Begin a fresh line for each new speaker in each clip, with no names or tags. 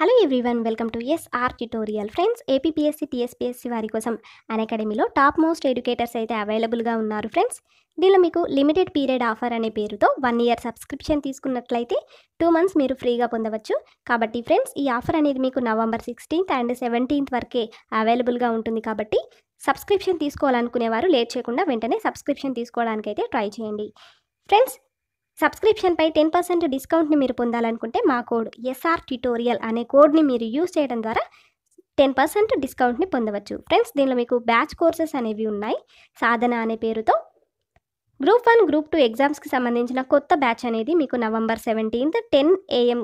Hello everyone welcome to S R tutorial friends APPSC TSPSC వారి కోసం అకాడమీలో top most educators అయితే అవైలబుల్గా ఉన్నారు ఫ్రెండ్స్ దీనిలో మీకు లిమిటెడ్ పీరియడ్ ఆఫర్ అనే పేరుతో వన్ ఇయర్ సబ్స్క్రిప్షన్ తీసుకున్నట్లయితే టూ మంత్స్ మీరు ఫ్రీగా పొందవచ్చు కాబట్టి ఫ్రెండ్స్ ఈ ఆఫర్ అనేది మీకు నవంబర్ సిక్స్టీన్త్ అండ్ సెవెంటీన్త్ వరకే అవైలబుల్గా ఉంటుంది కాబట్టి సబ్స్క్రిప్షన్ తీసుకోవాలనుకునేవారు లేట్ చేయకుండా వెంటనే సబ్స్క్రిప్షన్ తీసుకోవడానికైతే ట్రై చేయండి ఫ్రెండ్స్ సబ్స్క్రిప్షన్పై టెన్ పర్సెంట్ డిస్కౌంట్ని మీరు పొందాలనుకుంటే మా కోడ్ ఎస్ఆర్ ట్యూటోరియల్ అనే కోడ్ని మీరు యూజ్ చేయడం ద్వారా టెన్ పర్సెంట్ డిస్కౌంట్ని పొందవచ్చు ఫ్రెండ్స్ దీనిలో మీకు బ్యాచ్ కోర్సెస్ అనేవి ఉన్నాయి సాధన అనే పేరుతో గ్రూప్ వన్ గ్రూప్ టూ ఎగ్జామ్స్కి సంబంధించిన కొత్త బ్యాచ్ అనేది మీకు November seventeenth ten AM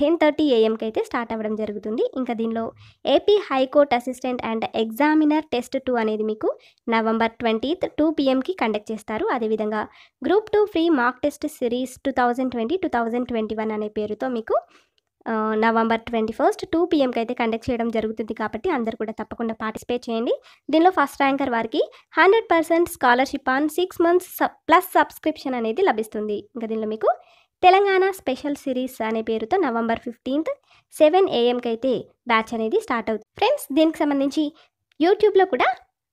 ten thirty ఏఎంకి అయితే స్టార్ట్ అవ్వడం జరుగుతుంది ఇంకా దీనిలో AP high court assistant and examiner test two అనేది మీకు నవంబర్ ట్వంటీత్ టూ పిఎంకి కండక్ట్ చేస్తారు అదేవిధంగా group two free mock test series two thousand twenty two thousand twenty one అనే పేరుతో మీకు నవంబర్ ట్వంటీ ఫస్ట్ టూ పిఎంకి అయితే కండక్ట్ చేయడం జరుగుతుంది కాబట్టి అందరు కూడా తప్పకుండా పార్టిసిపేట్ చేయండి దీనిలో ఫస్ట్ ర్యాంకర్ వారికి hundred percent scholarship on six months plus subscription అనేది లభిస్తుంది ఇంకా దీనిలో మీకు తెలంగాణ స్పెషల్ సిరీస్ అనే పేరుతో నవంబర్ ఫిఫ్టీన్త్ సెవెన్ ఏఎంకి అయితే బ్యాచ్ అనేది స్టార్ట్ అవుతుంది ఫ్రెండ్స్ దీనికి సంబంధించి యూట్యూబ్లో కూడా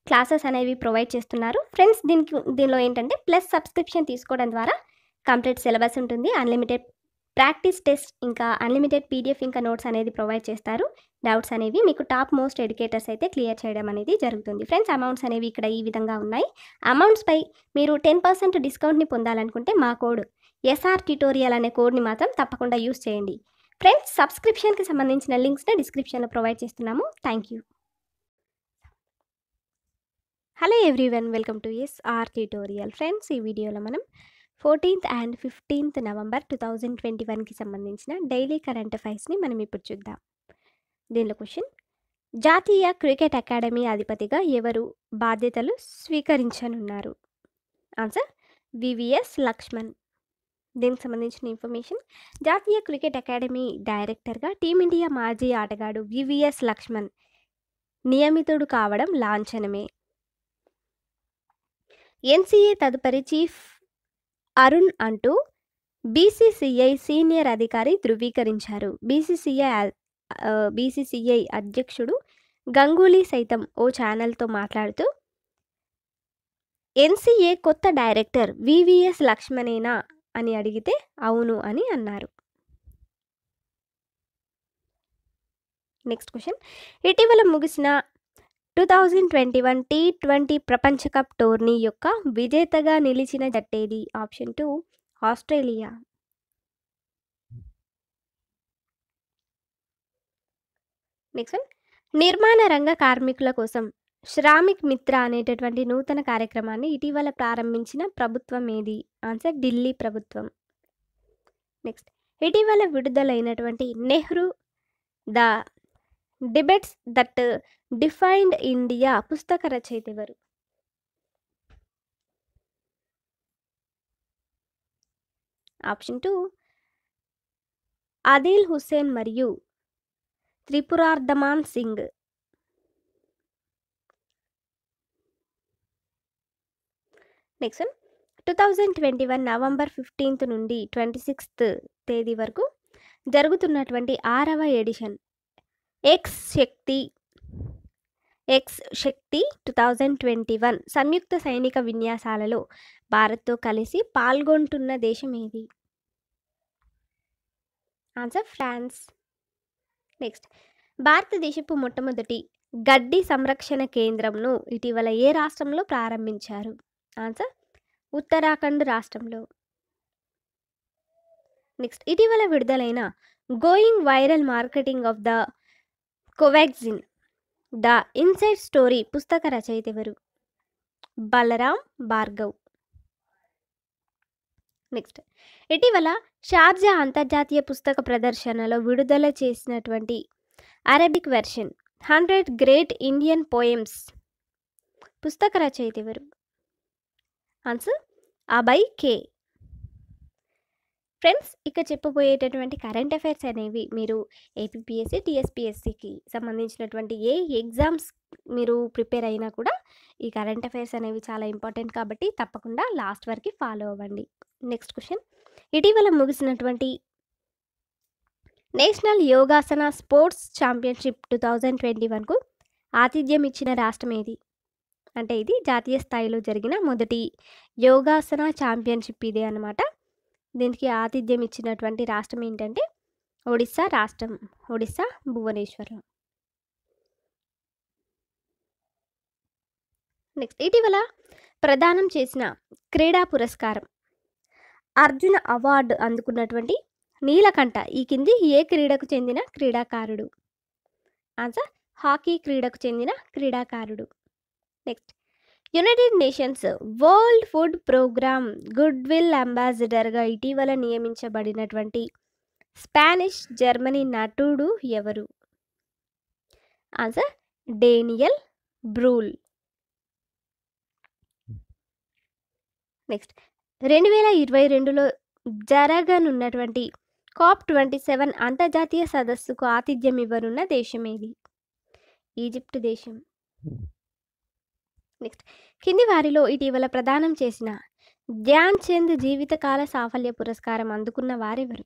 క్లాసెస్ అనేవి ప్రొవైడ్ చేస్తున్నారు ఫ్రెండ్స్ దీనికి దీనిలో ఏంటంటే ప్లస్ సబ్స్క్రిప్షన్ తీసుకోవడం ద్వారా కంప్లీట్ సిలబస్ ఉంటుంది అన్లిమిటెడ్ ప్రాక్టీస్ టెస్ట్ ఇంకా అన్లిమిటెడ్ పీడిఎఫ్ ఇంకా నోట్స్ అనేది ప్రొవైడ్ చేస్తారు డౌట్స్ అనేవి మీకు టాప్ మోస్ట్ ఎడ్యుకేటర్స్ అయితే క్లియర్ చేయడం అనేది జరుగుతుంది ఫ్రెండ్స్ అమౌంట్స్ అనేవి ఇక్కడ ఈ విధంగా ఉన్నాయి అమౌంట్స్పై మీరు టెన్ పర్సెంట్ డిస్కౌంట్ని పొందాలనుకుంటే మా కోడ్ ఎస్ఆర్ ట్యూటోరియల్ అనే కోడ్ని మాత్రం తప్పకుండా యూస్ చేయండి ఫ్రెండ్స్ సబ్స్క్రిప్షన్కి సంబంధించిన లింక్స్ని డిస్క్రిప్షన్లో ప్రొవైడ్ చేస్తున్నాము thank you hello everyone welcome to S R tutorial friends ఈ వీడియోలో మనం fourteenth and fifteenth November two thousand twenty వన్కి సంబంధించిన డైలీ కరెంట్ అఫైర్స్ని మనం ఇప్పుడు చూద్దాం దీనిలో క్వశ్చన్ జాతీయ క్రికెట్ అకాడమీ అధిపతిగా ఎవరు బాధ్యతలు స్వీకరించనున్నారు ఆన్సర్ వివిఎస్ లక్ష్మణ్ దీనికి సంబంధించిన ఇన్ఫర్మేషన్ జాతీయ క్రికెట్ అకాడమీ డైరెక్టర్గా టీమిండియా మాజీ ఆటగాడు వివిఎస్ లక్ష్మణ్ నియమితుడు కావడం లాంఛనమే ఎన్సీఏ తదుపరి చీఫ్ అరుణ్ అంటూ బీసీసీఐ సీనియర్ అధికారి ధృవీకరించారు బీసీసీఐ బీసీసీఐ అధ్యక్షుడు గంగూలీ సైతం ఓ ఛానల్తో మాట్లాడుతూ ఎన్సీఏ కొత్త డైరెక్టర్ వివిఎస్ లక్ష్మణేనా అని అడిగితే అవును అని అన్నారు నెక్స్ట్ క్వశ్చన్ ఇటీవల ముగిసిన two thousand twenty one T twenty ప్రపంచ కప్ టోర్నీ యొక్క విజేతగా నిలిచిన జట్టేది option two Australia next one నిర్మాణ రంగ కార్మికుల కోసం శ్రామిక్ మిత్ర అనేటటువంటి నూతన కార్యక్రమాన్ని ఇటీవల ప్రారంభించిన ప్రభుత్వం ఏది ఆన్సర్ ఢిల్లీ ప్రభుత్వం నెక్స్ట్ ఇటీవల విడుదలైనటువంటి Nehru the debates that defined India పుస్తక రచయిత ఎవరు ఆప్షన్ టూ ఆదిల్ హుసేన్ మరియు Tripurdaman Singh next two thousand twenty one November fifteenth నుండి ట్వంటీ సిక్స్త్ తేదీ వరకు జరుగుతున్నటువంటి ఆరవ edition ex Shakti ex Shakti two thousand twenty one సంయుక్త సైనిక విన్యాసాలలో భారత్తో కలిసి పాల్గొంటున్న దేశం ఏది ఆన్సర్ ఫ్రాన్స్ నెక్స్ట్ భారతదేశపు మొట్టమొదటి గడ్డి సంరక్షణ కేంద్రంను ఇటీవల ఏ రాష్ట్రంలో ప్రారంభించారు ఆన్సర్ ఉత్తరాఖండ్ రాష్ట్రంలో నెక్స్ట్ ఇటీవల విడుదలైన going viral marketing of the Covaxin the inside story పుస్తక రచయిత ఎవరు బలరాం భార్గవ్ నెక్స్ట్ ఇటీవల షార్జా అంతర్జాతీయ పుస్తక ప్రదర్శనలో విడుదల చేసినటువంటి Arabic version hundred great Indian poems పుస్తక రచయిత ఎవరు ఆన్సర్ ఆ బై కే ఫ్రెండ్స్ ఇక చెప్పబోయేటటువంటి కరెంట్ అఫైర్స్ అనేవి మీరు ఏపీపీఎస్సీ టీఎస్పీఎస్సీకి సంబంధించినటువంటి ఏ ఎగ్జామ్స్ మీరు ప్రిపేర్ అయినా కూడా ఈ కరెంట్ అఫైర్స్ అనేవి చాలా ఇంపార్టెంట్ కాబట్టి తప్పకుండా లాస్ట్ వరకు ఫాలో అవ్వండి నెక్స్ట్ క్వశ్చన్ ఇటీవల ముగిసినటువంటి national yogasana sports championship two thousand twenty వన్కు ఆతిథ్యం ఇచ్చిన రాష్ట్రం ఏది అంటే ఇది జాతీయ స్థాయిలో జరిగిన మొదటి యోగాసన ఛాంపియన్షిప్ ఇదే అనమాట దీనికి ఆతిథ్యం ఇచ్చినటువంటి రాష్ట్రం ఏంటంటే ఒడిస్సా రాష్ట్రం ఒడిస్సా భువనేశ్వరం నెక్స్ట్ ఇటీవల ప్రదానం చేసిన క్రీడా పురస్కారం అర్జున అవార్డు అందుకున్నటువంటి నీలకంఠ ఈ కింది ఏ క్రీడకు చెందిన క్రీడాకారుడు ఆన్సర్ హాకీ క్రీడకు చెందిన క్రీడాకారుడు next United Nations World Food Programme goodwill అంబాసిడర్గా ఇటీవల నియమించబడినటువంటి స్పానిష్ జర్మనీ నటుడు ఎవరు ఆన్సర్ డేనియల్ బ్రూల్ నెక్స్ట్ రెండు వేల ఇరవై రెండులో జరగనున్నటువంటి కాప్ ట్వంటీ సెవెన్ అంతర్జాతీయ సదస్సుకు ఆతిథ్యం ఇవ్వనున్న దేశం ఏది ఈజిప్ట్ దేశం hmm. నెక్స్ట్ కింది వారిలో ఇటీవల ప్రదానం చేసిన ధ్యాన్ చంద్ జీవితకాల సాఫల్య పురస్కారం అందుకున్న వారెవరు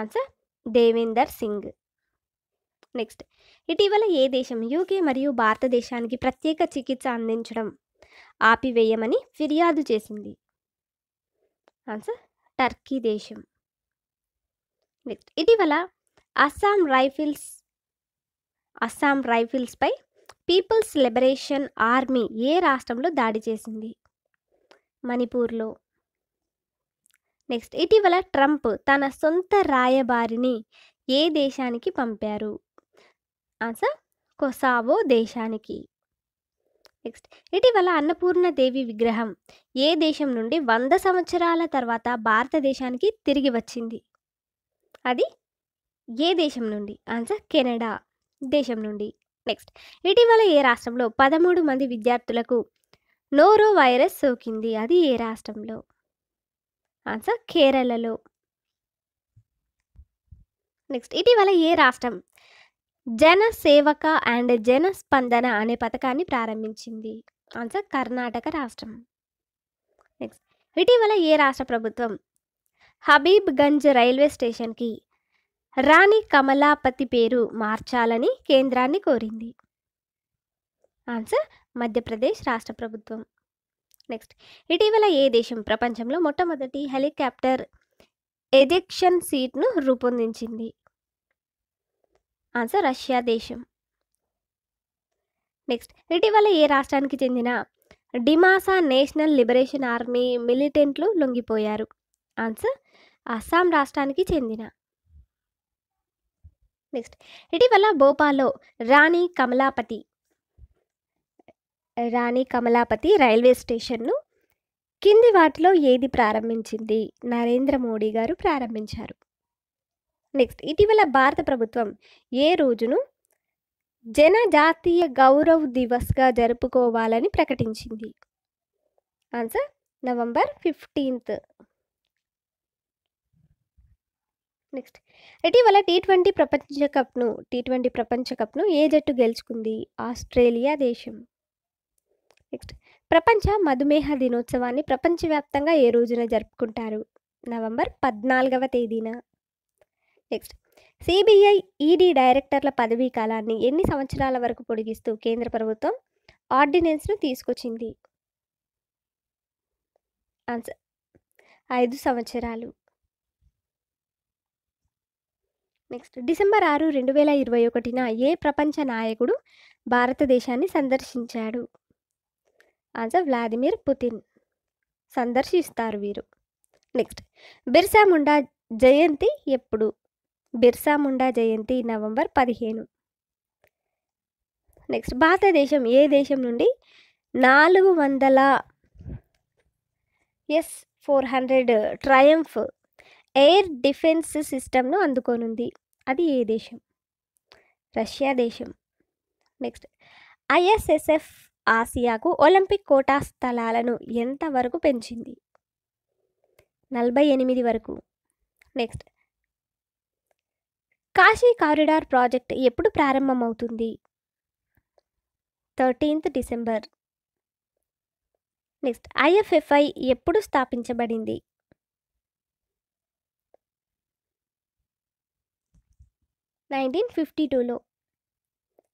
ఆన్సర్ దేవేందర్ సింగ్ నెక్స్ట్ ఇటీవల ఏ దేశం యూకే మరియు భారతదేశానికి ప్రత్యేక చికిత్స అందించడం ఆపివేయమని ఫిర్యాదు చేసింది ఆన్సర్ టర్కీ దేశం నెక్స్ట్ ఇటీవల అస్సాం రైఫిల్స్ అస్సాం రైఫిల్స్పై పీపుల్స్ లిబరేషన్ ఆర్మీ ఏ రాష్ట్రంలో దాడి చేసింది మణిపూర్లో నెక్స్ట్ ఇటీవల ట్రంప్ తన సొంత రాయబారిని ఏ దేశానికి పంపారు ఆన్సర్ కొసావో దేశానికి నెక్స్ట్ ఇటీవల అన్నపూర్ణ దేవి విగ్రహం ఏ దేశం నుండి వంద సంవత్సరాల తర్వాత భారతదేశానికి తిరిగి వచ్చింది అది ఏ దేశం నుండి ఆన్సర్ కెనడా దేశం నుండి నెక్స్ట్ ఇటీవల ఏ రాష్ట్రంలో పదమూడు మంది విద్యార్థులకు నోరో వైరస్ సోకింది అది ఏ రాష్ట్రంలో ఆన్సర్ కేరళలో నెక్స్ట్ ఇటీవల ఏ రాష్ట్రం జన సేవక అండ్ జన స్పందన అనే పథకాన్ని ప్రారంభించింది ఆన్సర్ కర్ణాటక రాష్ట్రం నెక్స్ట్ ఇటీవల ఏ రాష్ట్ర ప్రభుత్వం హబీబ్గంజ్ రైల్వే స్టేషన్కి రాణి కమలాపతి పేరు మార్చాలని కేంద్రాన్ని కోరింది ఆన్సర్ మధ్యప్రదేశ్ రాష్ట్ర ప్రభుత్వం నెక్స్ట్ ఇటీవల ఏ దేశం ప్రపంచంలో మొట్టమొదటి హెలికాప్టర్ ఎజెక్షన్ సీట్ను రూపొందించింది ఆన్సర్ రష్యా దేశం నెక్స్ట్ ఇటీవల ఏ రాష్ట్రానికి చెందిన డిమాసా నేషనల్ లిబరేషన్ ఆర్మీ మిలిటెంట్లు లొంగిపోయారు ఆన్సర్ అస్సాం రాష్ట్రానికి చెందిన నెక్స్ట్ ఇటీవల భోపాల్లో రాణి కమలాపతి రాణి కమలాపతి రైల్వే స్టేషన్ను కింది వాటిలో ఏది ప్రారంభించింది నరేంద్ర మోడీ గారు ప్రారంభించారు నెక్స్ట్ ఇటీవల భారత ప్రభుత్వం ఏ రోజును జనజాతీయ గౌరవ్ దివస్గా జరుపుకోవాలని ప్రకటించింది ఆన్సర్ నవంబర్ ఫిఫ్టీన్త్ నెక్స్ట్ ఇటీవల టీ ట్వంటీ ప్రపంచ కప్ను టీ ట్వంటీ ప్రపంచ కప్ను ఏ జట్టు గెలుచుకుంది ఆస్ట్రేలియా దేశం నెక్స్ట్ ప్రపంచ మధుమేహ దినోత్సవాన్ని ప్రపంచవ్యాప్తంగా ఏ రోజున జరుపుకుంటారు నవంబర్ పద్నాలుగవ తేదీన నెక్స్ట్ సిబిఐ ఈడీ డైరెక్టర్ల పదవీ కాలాన్ని ఎన్ని సంవత్సరాల వరకు పొడిగిస్తూ కేంద్ర ప్రభుత్వం ఆర్డినెన్స్ను తీసుకొచ్చింది ఆన్సర్ ఐదు సంవత్సరాలు నెక్స్ట్ డిసెంబర్ ఆరు రెండు వేల ఇరవై ఒకటిన ఏ ప్రపంచ నాయకుడు భారతదేశాన్ని సందర్శించాడు ఆజ్ వ్లాదిమిర్ పుతిన్ సందర్శిస్తారు వీరు నెక్స్ట్ బిర్సా ముండా జయంతి ఎప్పుడు బిర్సా ముండా జయంతి నవంబర్ పదిహేను నెక్స్ట్ భారతదేశం ఏ దేశం నుండి నాలుగు వందల S four hundred triumph air defence సిస్టమ్ను అందుకోనుంది అది ఏ దేశం రష్యా దేశం నెక్స్ట్ ఐఎస్ఎస్ఎఫ్ ఆసియాకు ఒలింపిక్ కోటా స్థలాలను ఎంతవరకు పెంచింది నలభై ఎనిమిది వరకు నెక్స్ట్ కాశీ కారిడార్ ప్రాజెక్ట్ ఎప్పుడు ప్రారంభమవుతుంది థర్టీన్త్ డిసెంబర్ నెక్స్ట్ ఐఎఫ్ఎఫ్ఐ ఎప్పుడు స్థాపించబడింది నైన్టీన్ ఫిఫ్టీ టూలో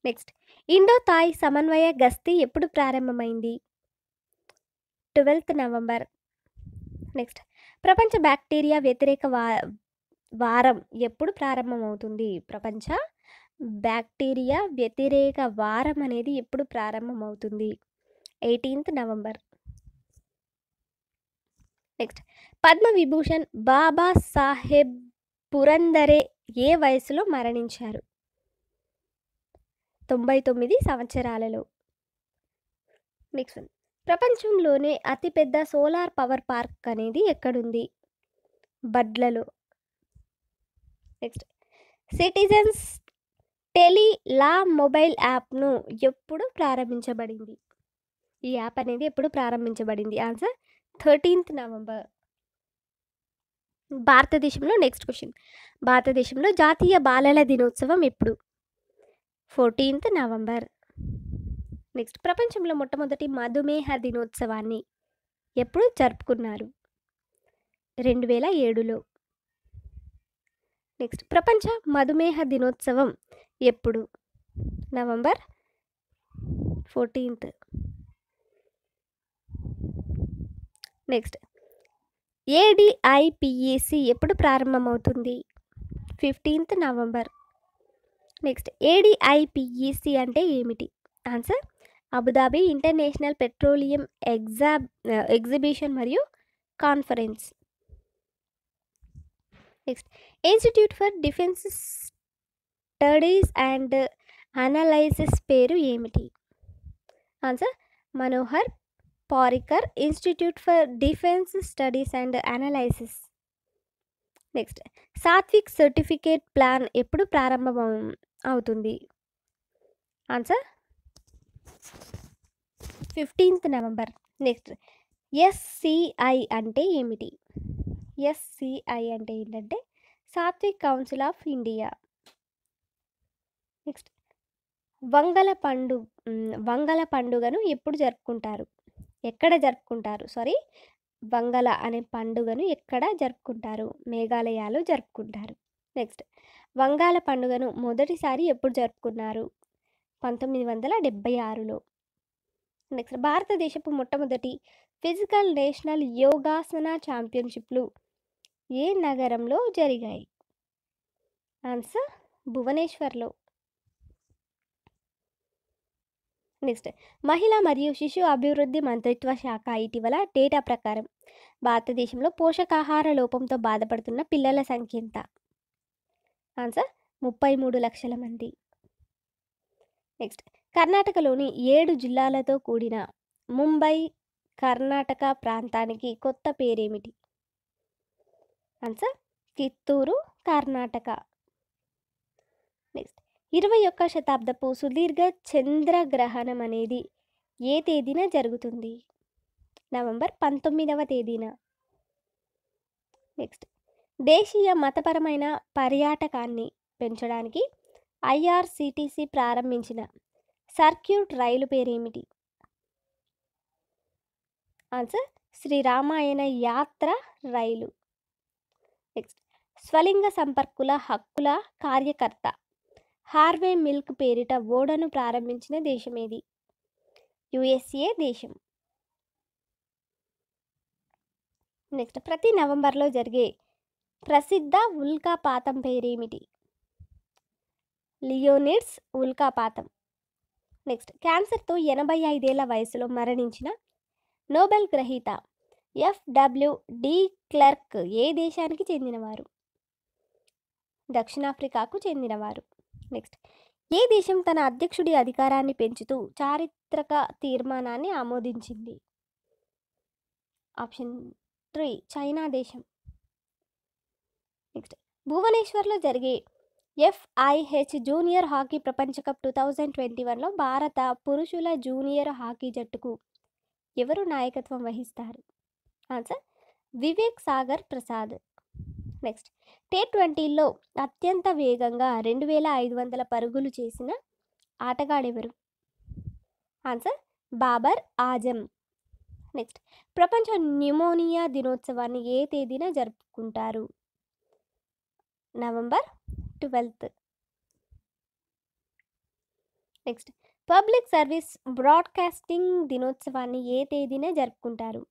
నెక్స్ట్ ఇండో థాయ్ సమన్వయ గస్తీ ఎప్పుడు ప్రారంభమైంది ట్వెల్త్ నవంబర్ నెక్స్ట్ ప్రపంచ బ్యాక్టీరియా వ్యతిరేక వా వారం ఎప్పుడు ప్రారంభమవుతుంది ప్రపంచ బ్యాక్టీరియా వ్యతిరేక వారం అనేది ఎప్పుడు ప్రారంభమవుతుంది eighteenth November next Padma Vibhushan Baba Saheb Purandare ఏ వయసులో మరణించారు తొంభై తొమ్మిది సంవత్సరాలలో నెక్స్ట్ ప్రపంచంలోనే అతిపెద్ద సోలార్ పవర్ పార్క్ అనేది ఎక్కడుంది బడ్లలో next citizens tele law mobile యాప్ను ఎప్పుడు ప్రారంభించబడింది ఈ యాప్ అనేది ఎప్పుడు ప్రారంభించబడింది ఆన్సర్ థర్టీన్త్ నవంబర్ భారతదేశంలో నెక్స్ట్ క్వశ్చన్ భారతదేశంలో జాతీయ బాలల దినోత్సవం ఎప్పుడు ఫోర్టీన్త్ నవంబర్ నెక్స్ట్ ప్రపంచంలో మొట్టమొదటి మధుమేహ దినోత్సవాన్ని ఎప్పుడు జరుపుకున్నారు రెండు వేల ఏడులో నెక్స్ట్ ప్రపంచ మధుమేహ దినోత్సవం ఎప్పుడు November fourteenth next ADIPEC e ఎప్పుడు ప్రారంభమవుతుంది fifteenth November next ADIPEC e అంటే ఏమిటి answer Abu Dhabi International Petroleum exhib exhibition మరియు conference next Institute for Defence Studies and Analysis పేరు ఏమిటి answer Manohar Parrikar Institute for Defence Studies and Analysis next Satvik certificate plan ఎప్పుడు ప్రారంభం అవుతుంది answer fifteenth November next SCI అంటే ఏమిటి ఎస్సిఐ అంటే ఏంటంటే Satvik Council of India next Wangala పండు వంగల పండుగను ఎప్పుడు జరుపుకుంటారు ఎక్కడ జరుపుకుంటారు సారీ బంగళ అనే పండుగను ఎక్కడ జరుపుకుంటారు మేఘాలయాలో జరుపుకుంటారు నెక్స్ట్ వంగాల పండుగను మొదటిసారి ఎప్పుడు జరుపుకున్నారు పంతొమ్మిది వందల డెబ్బై ఆరులో నెక్స్ట్ భారతదేశపు మొట్టమొదటి ఫిజికల్ నేషనల్ యోగాసన ఛాంపియన్షిప్లు ఏ నగరంలో జరిగాయి ఆన్సర్ భువనేశ్వర్లో నెక్స్ట్ మహిళా మరియు శిశు అభివృద్ధి మంత్రిత్వ శాఖ ఇటీవల డేటా ప్రకారం భారతదేశంలో పోషకాహార లోపంతో బాధపడుతున్న పిల్లల సంఖ్య ఎంత ఆన్సర్ ముప్పై మూడు లక్షల మంది నెక్స్ట్ కర్ణాటకలోని ఏడు జిల్లాలతో కూడిన ముంబై కర్ణాటక ప్రాంతానికి కొత్త పేరేమిటి ఆన్సర్ చిత్తూరు కర్ణాటక ఇరవై ఒక్క శతాబ్దపు సుదీర్ఘ చంద్రగ్రహణం అనేది ఏ తేదీన జరుగుతుంది నవంబర్ పంతొమ్మిదవ తేదీన నెక్స్ట్ దేశీయ మతపరమైన పర్యాటకాన్ని పెంచడానికి ఐఆర్సిటిసి ప్రారంభించిన సర్క్యూట్ రైలు పేరేమిటి ఆన్సర్ శ్రీరామాయణ యాత్ర రైలు నెక్స్ట్ స్వలింగ సంపర్కుల హక్కుల కార్యకర్త హార్వే మిల్క్ పేరిట ఓడను ప్రారంభించిన దేశమేది యుఎస్ఏ దేశం నెక్స్ట్ ప్రతి నవంబర్లో జరిగే ప్రసిద్ధ ఉల్కాపాతం పేరేమిటి లియోనిడ్స్ ఉల్కాపాతం నెక్స్ట్ క్యాన్సర్తో ఎనభై ఐదేళ్ల వయసులో మరణించిన నోబెల్ గ్రహీత ఎఫ్డబ్ల్యూ డి క్లర్క్ ఏ దేశానికి చెందినవారు దక్షిణాఫ్రికాకు చెందినవారు నెక్స్ట్ ఏ దేశం తన అధ్యక్షుడి అధికారాన్ని పెంచుతూ చారిత్రక తీర్మానాన్ని ఆమోదించింది ఆప్షన్ త్రీ చైనా దేశం నెక్స్ట్ భువనేశ్వర్లో జరిగే ఎఫ్ఐహెచ్ జూనియర్ హాకీ ప్రపంచ కప్ టూ థౌజండ్ ట్వంటీ వన్లో భారత పురుషుల జూనియర్ హాకీ జట్టుకు ఎవరు నాయకత్వం వహిస్తారు answer Vivek Sagar Prasad next T ట్వంటీలో అత్యంత వేగంగా రెండు వేల ఐదు వందల పరుగులు చేసిన ఆటగాడెవరు ఆన్సర్ బాబర్ ఆజం నెక్స్ట్ ప్రపంచ న్యూమోనియా దినోత్సవాన్ని ఏ తేదీన జరుపుకుంటారు November twelfth next public service broadcasting దినోత్సవాన్ని ఏ తేదీన జరుపుకుంటారు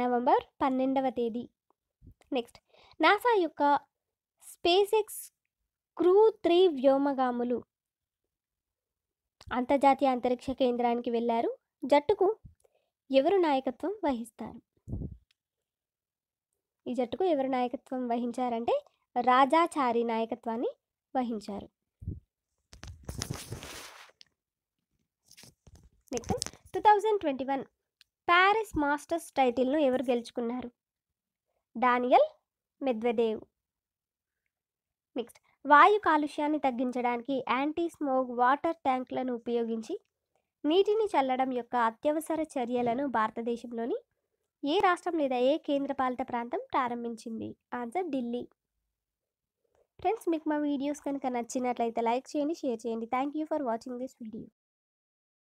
నవంబర్ పన్నెండవ తేదీ నెక్స్ట్ నాసా యొక్క స్పేసెక్స్ క్రూ త్రీ వ్యోమగాములు అంతర్జాతీయ అంతరిక్ష కేంద్రానికి వెళ్ళారు జట్టుకు ఎవరు నాయకత్వం వహిస్తారు ఈ జట్టుకు ఎవరు నాయకత్వం వహించారంటే రాజాచారి నాయకత్వాన్ని వహించారు next two thousand twenty one Paris Masters టైటిల్ను ఎవరు గెలుచుకున్నారు డానియల్ మెద్వదేవ్ నెక్స్ట్ వాయు కాలుష్యాన్ని తగ్గించడానికి యాంటీ స్మోగ్ వాటర్ ట్యాంక్లను ఉపయోగించి నీటిని చల్లడం యొక్క అత్యవసర చర్యలను భారతదేశంలోని ఏ రాష్ట్రం లేదా ఏ కేంద్రపాలిత ప్రాంతం ప్రారంభించింది ఆన్సర్ ఢిల్లీ ఫ్రెండ్స్ మీకు మా వీడియోస్ కనుక నచ్చినట్లయితే లైక్ చేయండి షేర్ చేయండి thank you for watching this video